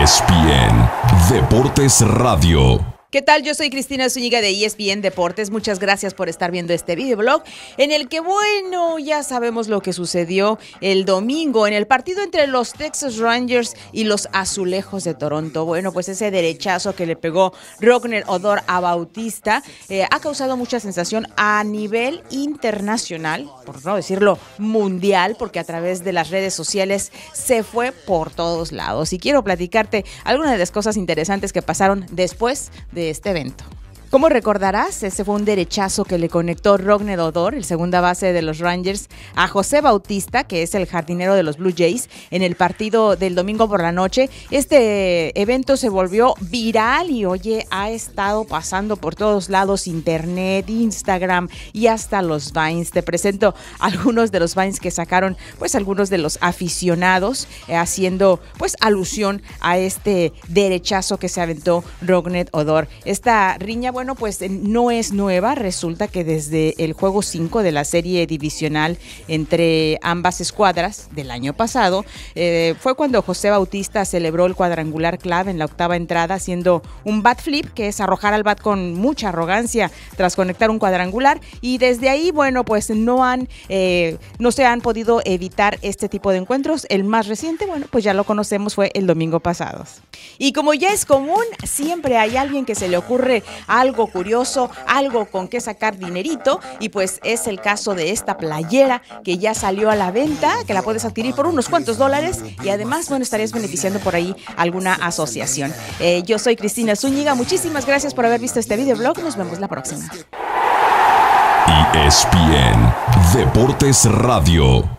ESPN Deportes Radio. ¿Qué tal? Yo soy Cristina Zúñiga de ESPN Deportes. Muchas gracias por estar viendo este videoblog en el que, bueno, ya sabemos lo que sucedió el domingo en el partido entre los Texas Rangers y los Azulejos de Toronto. Bueno, pues ese derechazo que le pegó Rockner Odor a Bautista eh, ha causado mucha sensación a nivel internacional, por no decirlo mundial, porque a través de las redes sociales se fue por todos lados. Y quiero platicarte algunas de las cosas interesantes que pasaron después de de este evento. Como recordarás, ese fue un derechazo que le conectó Rognet Odor, el segunda base de los Rangers, a José Bautista, que es el jardinero de los Blue Jays, en el partido del domingo por la noche. Este evento se volvió viral y, oye, ha estado pasando por todos lados, internet, Instagram y hasta los Vines. Te presento algunos de los Vines que sacaron, pues, algunos de los aficionados, eh, haciendo, pues, alusión a este derechazo que se aventó Rognet Odor. Esta riña, bueno, bueno, pues eh, no es nueva. Resulta que desde el juego 5 de la serie divisional entre ambas escuadras del año pasado, eh, fue cuando José Bautista celebró el cuadrangular clave en la octava entrada, haciendo un bat flip, que es arrojar al bat con mucha arrogancia tras conectar un cuadrangular. Y desde ahí, bueno, pues no han, eh, no se han podido evitar este tipo de encuentros. El más reciente, bueno, pues ya lo conocemos, fue el domingo pasado. Y como ya es común, siempre hay alguien que se le ocurre algo algo curioso, algo con que sacar dinerito y pues es el caso de esta playera que ya salió a la venta, que la puedes adquirir por unos cuantos dólares y además, bueno, estarías beneficiando por ahí alguna asociación. Eh, yo soy Cristina Zúñiga, muchísimas gracias por haber visto este videoblog, nos vemos la próxima. ESPN Deportes Radio.